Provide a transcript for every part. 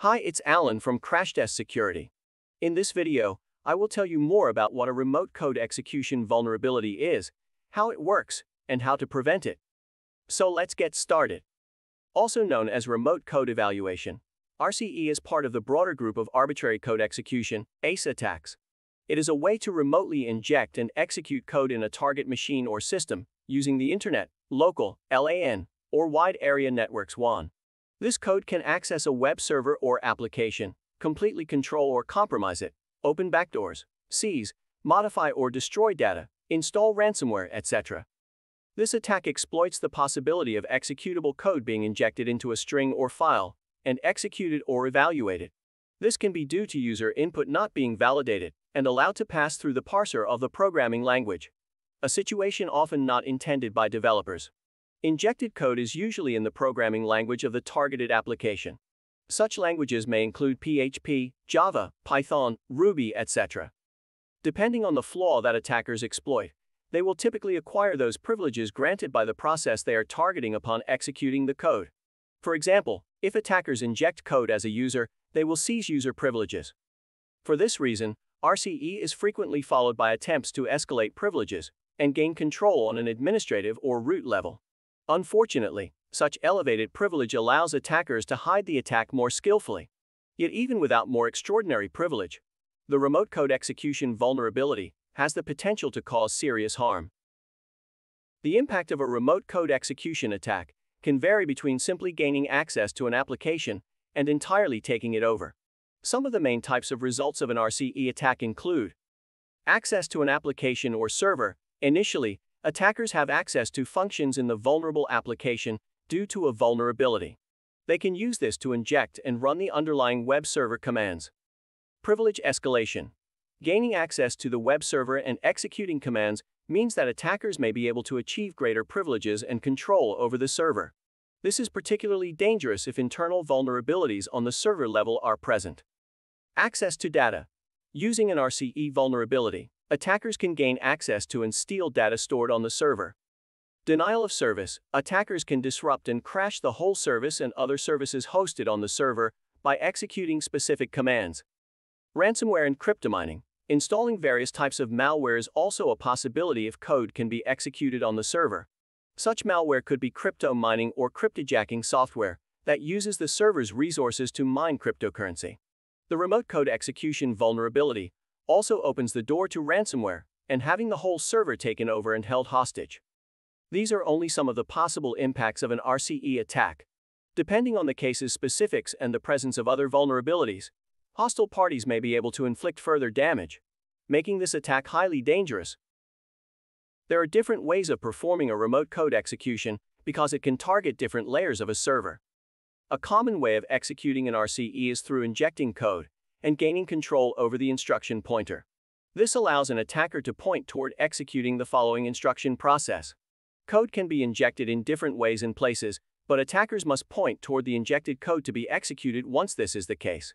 Hi, it's Alan from Crash Security. In this video, I will tell you more about what a remote code execution vulnerability is, how it works, and how to prevent it. So let's get started. Also known as remote code evaluation, RCE is part of the broader group of arbitrary code execution, ACE attacks. It is a way to remotely inject and execute code in a target machine or system using the internet, local, LAN, or wide area networks WAN. This code can access a web server or application, completely control or compromise it, open backdoors, seize, modify or destroy data, install ransomware, etc. This attack exploits the possibility of executable code being injected into a string or file and executed or evaluated. This can be due to user input not being validated and allowed to pass through the parser of the programming language, a situation often not intended by developers. Injected code is usually in the programming language of the targeted application. Such languages may include PHP, Java, Python, Ruby, etc. Depending on the flaw that attackers exploit, they will typically acquire those privileges granted by the process they are targeting upon executing the code. For example, if attackers inject code as a user, they will seize user privileges. For this reason, RCE is frequently followed by attempts to escalate privileges and gain control on an administrative or root level. Unfortunately, such elevated privilege allows attackers to hide the attack more skillfully. Yet even without more extraordinary privilege, the remote code execution vulnerability has the potential to cause serious harm. The impact of a remote code execution attack can vary between simply gaining access to an application and entirely taking it over. Some of the main types of results of an RCE attack include access to an application or server, initially, Attackers have access to functions in the vulnerable application due to a vulnerability. They can use this to inject and run the underlying web server commands. Privilege escalation. Gaining access to the web server and executing commands means that attackers may be able to achieve greater privileges and control over the server. This is particularly dangerous if internal vulnerabilities on the server level are present. Access to data. Using an RCE vulnerability, attackers can gain access to and steal data stored on the server. Denial of service, attackers can disrupt and crash the whole service and other services hosted on the server by executing specific commands. Ransomware and cryptomining, installing various types of malware is also a possibility if code can be executed on the server. Such malware could be crypto mining or cryptojacking software that uses the server's resources to mine cryptocurrency. The remote code execution vulnerability, also opens the door to ransomware and having the whole server taken over and held hostage. These are only some of the possible impacts of an RCE attack. Depending on the case's specifics and the presence of other vulnerabilities, hostile parties may be able to inflict further damage, making this attack highly dangerous. There are different ways of performing a remote code execution because it can target different layers of a server. A common way of executing an RCE is through injecting code, and gaining control over the instruction pointer. This allows an attacker to point toward executing the following instruction process. Code can be injected in different ways and places, but attackers must point toward the injected code to be executed once this is the case.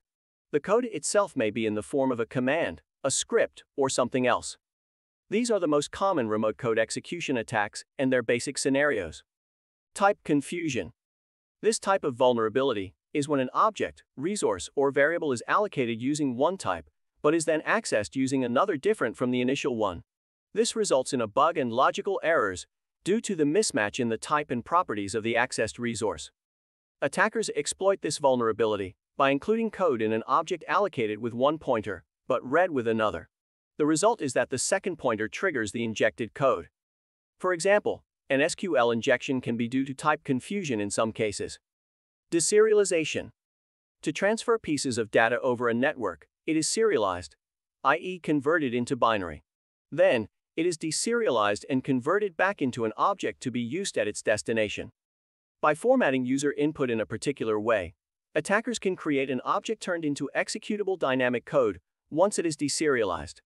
The code itself may be in the form of a command, a script, or something else. These are the most common remote code execution attacks and their basic scenarios. Type confusion. This type of vulnerability is when an object, resource, or variable is allocated using one type, but is then accessed using another different from the initial one. This results in a bug and logical errors due to the mismatch in the type and properties of the accessed resource. Attackers exploit this vulnerability by including code in an object allocated with one pointer, but read with another. The result is that the second pointer triggers the injected code. For example, an SQL injection can be due to type confusion in some cases. Deserialization. To transfer pieces of data over a network, it is serialized, i.e. converted into binary. Then, it is deserialized and converted back into an object to be used at its destination. By formatting user input in a particular way, attackers can create an object turned into executable dynamic code once it is deserialized.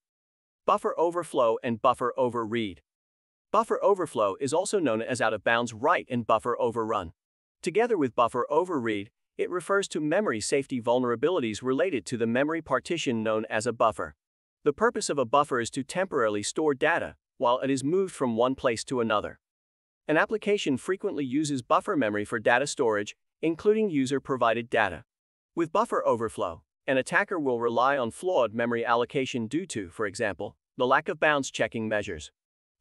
Buffer overflow and buffer overread. Buffer overflow is also known as out-of-bounds write and buffer overrun. Together with buffer overread, it refers to memory safety vulnerabilities related to the memory partition known as a buffer. The purpose of a buffer is to temporarily store data while it is moved from one place to another. An application frequently uses buffer memory for data storage, including user-provided data. With buffer overflow, an attacker will rely on flawed memory allocation due to, for example, the lack of bounds checking measures.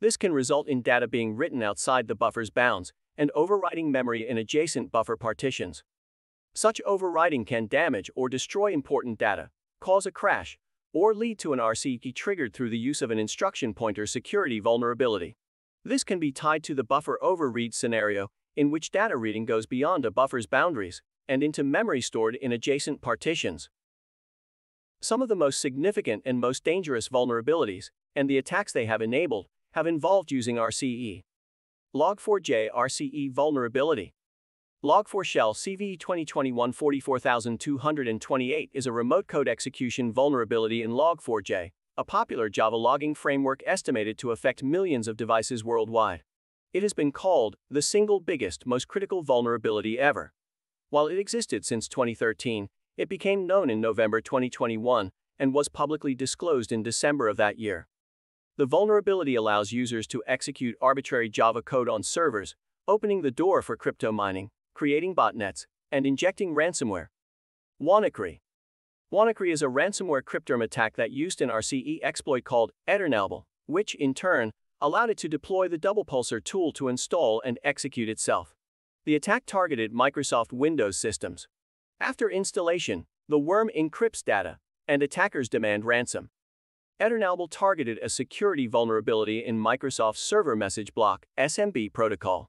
This can result in data being written outside the buffer's bounds and overwriting memory in adjacent buffer partitions. Such overwriting can damage or destroy important data, cause a crash, or lead to an RC key triggered through the use of an instruction pointer security vulnerability. This can be tied to the buffer overread scenario, in which data reading goes beyond a buffer's boundaries and into memory stored in adjacent partitions. Some of the most significant and most dangerous vulnerabilities, and the attacks they have enabled, have involved using RCE. Log4j RCE vulnerability. Log4 shell CVE 2021-44228 is a remote code execution vulnerability in Log4j, a popular Java logging framework estimated to affect millions of devices worldwide. It has been called the single biggest, most critical vulnerability ever. While it existed since 2013, it became known in November 2021 and was publicly disclosed in December of that year. The vulnerability allows users to execute arbitrary Java code on servers, opening the door for crypto mining, creating botnets, and injecting ransomware. WannaCry WannaCry is a ransomware cryptorm attack that used an RCE exploit called Eternalble, which, in turn, allowed it to deploy the Double tool to install and execute itself. The attack targeted Microsoft Windows systems. After installation, the worm encrypts data, and attackers demand ransom. EternalBlue targeted a security vulnerability in Microsoft's Server Message Block SMB protocol.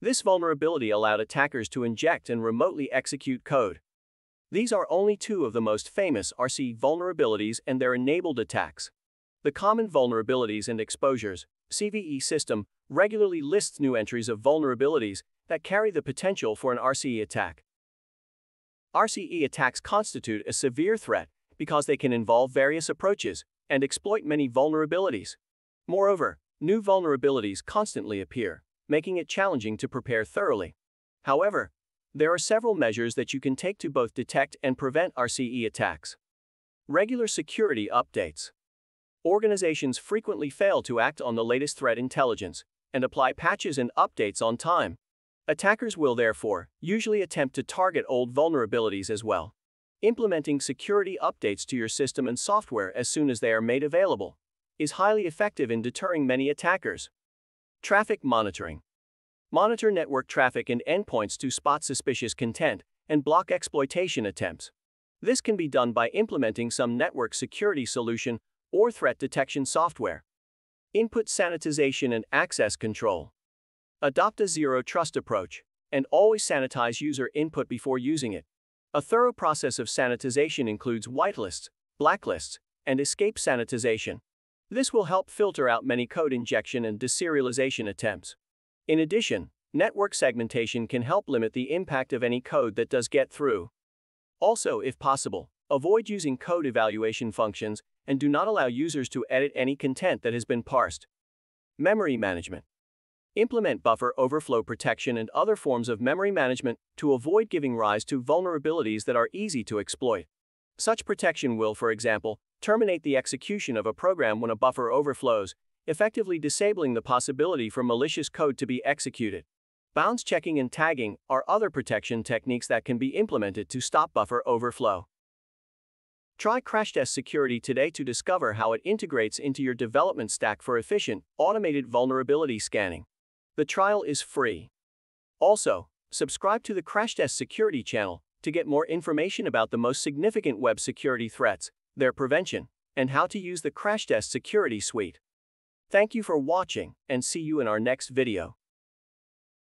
This vulnerability allowed attackers to inject and remotely execute code. These are only two of the most famous RC vulnerabilities and their enabled attacks. The Common Vulnerabilities and Exposures CVE system regularly lists new entries of vulnerabilities that carry the potential for an RCE attack. RCE attacks constitute a severe threat because they can involve various approaches, and exploit many vulnerabilities. Moreover, new vulnerabilities constantly appear, making it challenging to prepare thoroughly. However, there are several measures that you can take to both detect and prevent RCE attacks. Regular security updates. Organizations frequently fail to act on the latest threat intelligence and apply patches and updates on time. Attackers will therefore usually attempt to target old vulnerabilities as well. Implementing security updates to your system and software as soon as they are made available is highly effective in deterring many attackers. Traffic monitoring. Monitor network traffic and endpoints to spot suspicious content and block exploitation attempts. This can be done by implementing some network security solution or threat detection software. Input sanitization and access control. Adopt a zero trust approach and always sanitize user input before using it. A thorough process of sanitization includes whitelists, blacklists, and escape sanitization. This will help filter out many code injection and deserialization attempts. In addition, network segmentation can help limit the impact of any code that does get through. Also, if possible, avoid using code evaluation functions and do not allow users to edit any content that has been parsed. Memory management. Implement buffer overflow protection and other forms of memory management to avoid giving rise to vulnerabilities that are easy to exploit. Such protection will, for example, terminate the execution of a program when a buffer overflows, effectively disabling the possibility for malicious code to be executed. Bounds checking and tagging are other protection techniques that can be implemented to stop buffer overflow. Try CrashTest Security today to discover how it integrates into your development stack for efficient, automated vulnerability scanning. The trial is free. Also, subscribe to the Crash Test Security channel to get more information about the most significant web security threats, their prevention, and how to use the Crash Test Security Suite. Thank you for watching and see you in our next video.